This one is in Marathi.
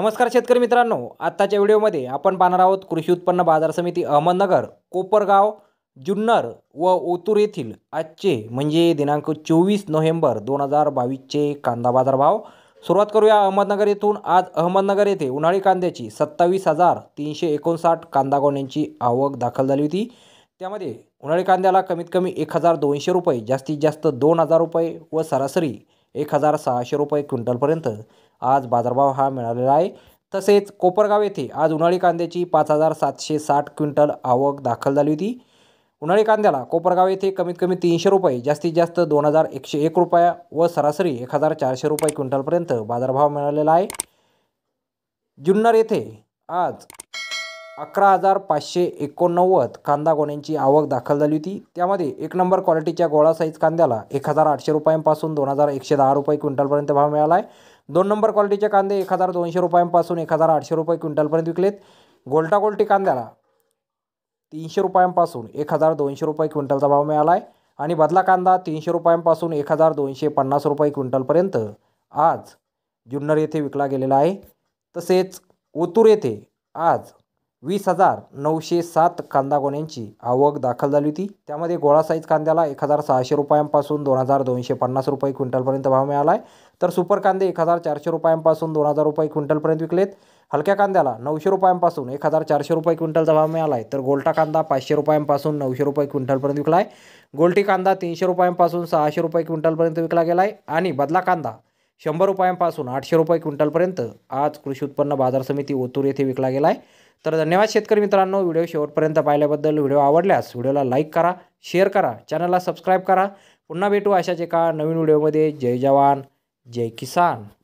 नमस्कार शेतकरी मित्रांनो आत्ताच्या व्हिडिओमध्ये आपण पाहणार आहोत कृषी उत्पन्न बाजार समिती अहमदनगर कोपरगाव जुन्नर व ओतूर येथील आजचे म्हणजे दिनांक चोवीस नोव्हेंबर दोन हजार बावीसचे कांदा बाजारभाव सुरुवात करूया अहमदनगर येथून आज अहमदनगर येथे उन्हाळी कांद्याची सत्तावीस हजार तीनशे एकोणसाठ कांदा गोण्यांची आवक दाखल झाली होती त्यामध्ये उन्हाळी कांद्याला कमीत कमी एक हजार दोनशे रुपये जास्तीत जास्त दोन हजार रुपये व सरासरी एक हजार सहाशे रुपये क्विंटलपर्यंत आज बाजारभाव हा मिळालेला आहे तसेच कोपरगाव येथे आज उन्हाळी कांद्याची पाच हजार सातशे साठ क्विंटल आवक दाखल झाली होती उन्हाळी कांद्याला कोपरगाव येथे कमीत कमी तीनशे रुपये जास्तीत जास्त दोन हजार एकशे एक रुपया व सरासरी एक हजार चारशे रुपये क्विंटलपर्यंत बाजारभाव मिळालेला आहे जुन्नर येथे आज अकरा हजार पाचशे एकोणनव्वद कांदा गोण्यांची आवक दाखल झाली होती त्यामध्ये एक नंबर क्वालिटीच्या गोळा साईज कांद्याला एक हजार आठशे रुपयांपासून दोन हजार एकशे दहा रुपये क्विंटलपर्यंत भाव मिळाला आहे दोन नंबर क्वालिटीचे कांदे एक हजार दोनशे रुपयांपासून एक हजार आठशे रुपये क्विंटलपर्यंत विकलेत गोल्टा गोल्टी कांद्याला तीनशे रुपयांपासून एक हजार दोनशे रुपये क्विंटलचा भाव मिळाला आहे आणि बदला कांदा तीनशे रुपयांपासून एक हजार दोनशे पन्नास रुपये क्विंटलपर्यंत आज जुन्नर येथे विकला गेलेला आहे तसेच ओतूर येथे आज वीस हजार नऊशे सात कांदा गोण्यांची आवक दाखल झाली होती त्यामध्ये गोळा साईज कांद्याला एक हजार सहाशे रुपयांपासून दोन हजार दोनशे पन्नास रुपये क्विंटलपर्यंत भाव मिळाला आहे तर सुपर कांदे एक हजार चारशे रुपयांपासून दोन हजार रुपये क्विंटलपर्यंत विकलेत हलक्या कांद्याला नऊशे रुपयांपासून एक हजार चारशे रुपये क्विंटलचा भाव मिळाला आहे तर गोल्टा कांदा पाचशे रुपयांपासून नऊशे रुपये क्विंटलपर्यंत विकला आहे गोलटी कांदा तीनशे रुपयांपासून सहाशे रुपये क्विंटलपर्यंत विकला गेला आहे आणि बदला कांदा शंभर रुपयांपासून आठशे रुपये क्विंटलपर्यंत आज कृषी उत्पन्न बाजार समिती ओतूर येथे विकला गेला आहे तर धन्यवाद शेतकरी मित्रांनो व्हिडिओ शेवटपर्यंत पाहिल्याबद्दल व्हिडिओ आवडल्यास व्हिडिओला लाईक करा शेअर करा चॅनलला सबस्क्राईब करा पुन्हा भेटू अशाच एका नवीन व्हिडिओमध्ये जय जवान जय किसान